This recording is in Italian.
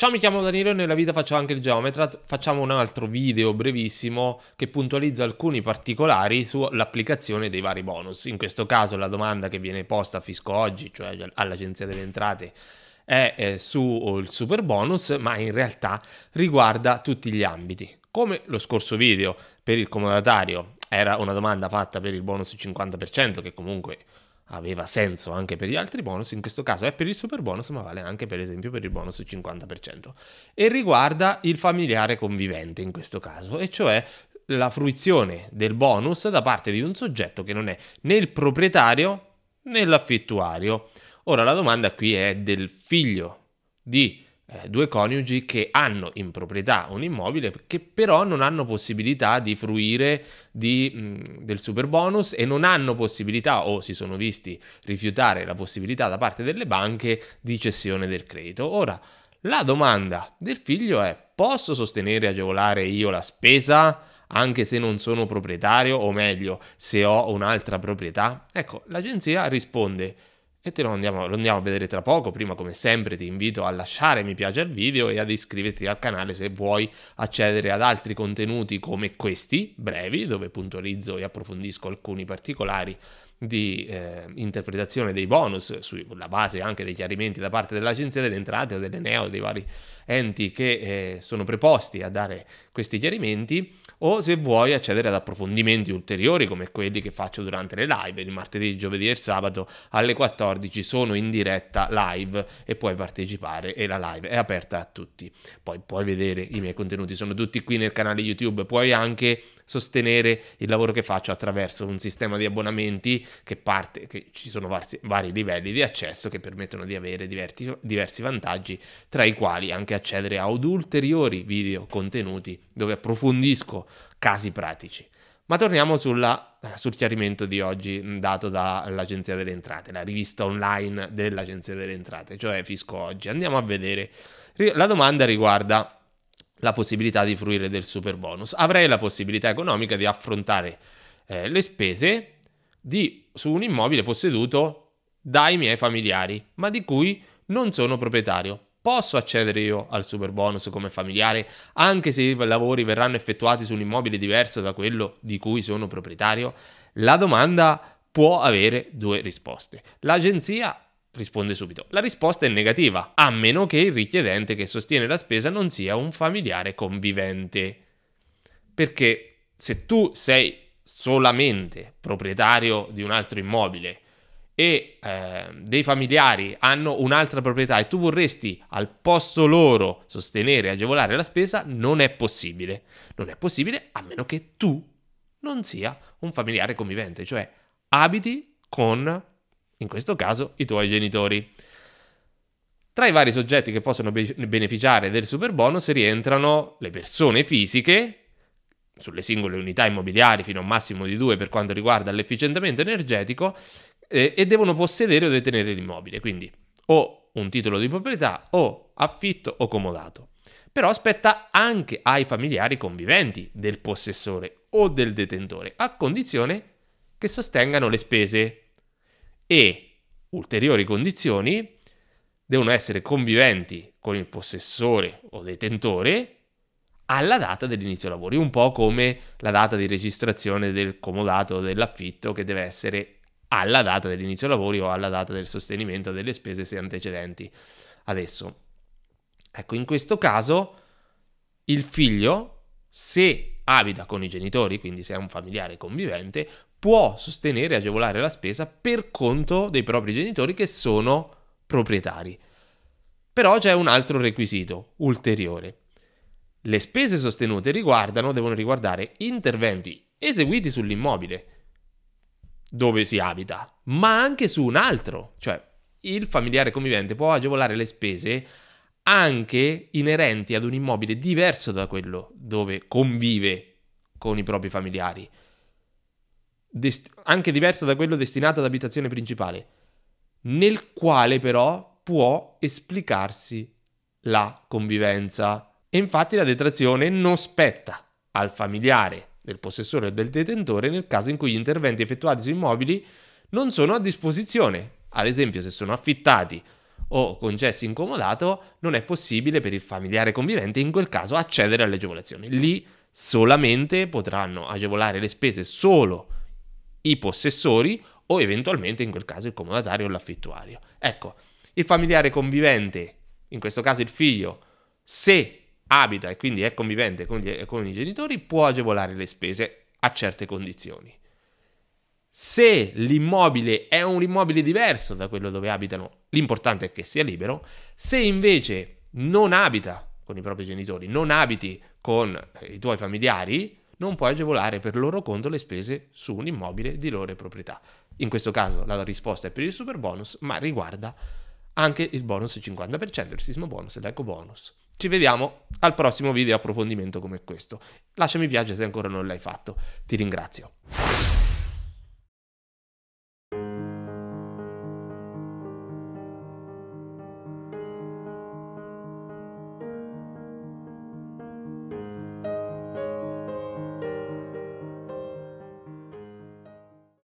Ciao, mi chiamo Danilo e nella vita faccio anche il geometra. Facciamo un altro video brevissimo che puntualizza alcuni particolari sull'applicazione dei vari bonus. In questo caso la domanda che viene posta a Fisco oggi, cioè all'Agenzia delle Entrate, è eh, sul super bonus, ma in realtà riguarda tutti gli ambiti. Come lo scorso video per il comodatario era una domanda fatta per il bonus 50%, che comunque aveva senso anche per gli altri bonus, in questo caso è per il super bonus, ma vale anche per esempio per il bonus 50%. E riguarda il familiare convivente in questo caso, e cioè la fruizione del bonus da parte di un soggetto che non è né il proprietario né l'affittuario. Ora la domanda qui è del figlio di eh, due coniugi che hanno in proprietà un immobile che però non hanno possibilità di fruire di, mh, del super bonus e non hanno possibilità o si sono visti rifiutare la possibilità da parte delle banche di cessione del credito. Ora, la domanda del figlio è posso sostenere e agevolare io la spesa? anche se non sono proprietario, o meglio, se ho un'altra proprietà? Ecco, l'agenzia risponde e te lo andiamo, lo andiamo, a vedere tra poco. Prima, come sempre, ti invito a lasciare mi piace al video e ad iscriverti al canale se vuoi accedere ad altri contenuti come questi, brevi, dove puntualizzo e approfondisco alcuni particolari di eh, interpretazione dei bonus sulla base anche dei chiarimenti da parte dell'agenzia delle entrate o delle neo dei vari enti che eh, sono preposti a dare questi chiarimenti o se vuoi accedere ad approfondimenti ulteriori come quelli che faccio durante le live il martedì, giovedì e sabato alle 14 sono in diretta live e puoi partecipare e la live è aperta a tutti poi puoi vedere i miei contenuti sono tutti qui nel canale youtube puoi anche sostenere il lavoro che faccio attraverso un sistema di abbonamenti che, parte, che ci sono varsi, vari livelli di accesso che permettono di avere diversi, diversi vantaggi, tra i quali anche accedere ad ulteriori video contenuti dove approfondisco casi pratici. Ma torniamo sulla, eh, sul chiarimento di oggi mm, dato dall'Agenzia delle Entrate, la rivista online dell'Agenzia delle Entrate, cioè Fisco Oggi. Andiamo a vedere. La domanda riguarda la possibilità di fruire del super bonus. Avrei la possibilità economica di affrontare eh, le spese di, su un immobile posseduto dai miei familiari, ma di cui non sono proprietario. Posso accedere io al super bonus come familiare anche se i lavori verranno effettuati su un immobile diverso da quello di cui sono proprietario? La domanda può avere due risposte. L'agenzia risponde subito. La risposta è negativa, a meno che il richiedente che sostiene la spesa non sia un familiare convivente. Perché se tu sei solamente proprietario di un altro immobile e eh, dei familiari hanno un'altra proprietà e tu vorresti al posto loro sostenere e agevolare la spesa, non è possibile. Non è possibile a meno che tu non sia un familiare convivente, cioè abiti con, in questo caso, i tuoi genitori. Tra i vari soggetti che possono be- beneficiare del super bonus rientrano le persone fisiche sulle singole unità immobiliari fino a un massimo di due per quanto riguarda l'efficientamento energetico eh, e devono possedere o detenere l'immobile, quindi o un titolo di proprietà o affitto o comodato. Però spetta anche ai familiari conviventi del possessore o del detentore, a condizione che sostengano le spese e ulteriori condizioni devono essere conviventi con il possessore o detentore alla data dell'inizio lavori, un po' come la data di registrazione del comodato o dell'affitto che deve essere alla data dell'inizio lavori o alla data del sostenimento delle spese se antecedenti. Adesso, ecco, in questo caso il figlio, se abita con i genitori, quindi se è un familiare convivente, può sostenere e agevolare la spesa per conto dei propri genitori che sono proprietari. Però c'è un altro requisito ulteriore le spese sostenute riguardano, devono riguardare interventi eseguiti sull'immobile dove si abita, ma anche su un altro, cioè il familiare convivente può agevolare le spese anche inerenti ad un immobile diverso da quello dove convive con i propri familiari, Dest- anche diverso da quello destinato ad abitazione principale, nel quale però può esplicarsi la convivenza. E infatti la detrazione non spetta al familiare del possessore o del detentore nel caso in cui gli interventi effettuati su immobili non sono a disposizione. Ad esempio, se sono affittati o concessi incomodato, non è possibile per il familiare convivente in quel caso accedere alle agevolazioni. Lì solamente potranno agevolare le spese solo i possessori o eventualmente in quel caso il comodatario o l'affittuario. Ecco, il familiare convivente, in questo caso il figlio, se abita e quindi è convivente con, gli, con i genitori, può agevolare le spese a certe condizioni. Se l'immobile è un immobile diverso da quello dove abitano, l'importante è che sia libero. Se invece non abita con i propri genitori, non abiti con eh, i tuoi familiari, non puoi agevolare per loro conto le spese su un immobile di loro proprietà. In questo caso la risposta è per il super bonus, ma riguarda anche il bonus 50%, il sismo bonus e l'eco bonus. Ci vediamo al prossimo video approfondimento come questo. Lasciami mi piace se ancora non l'hai fatto. Ti ringrazio.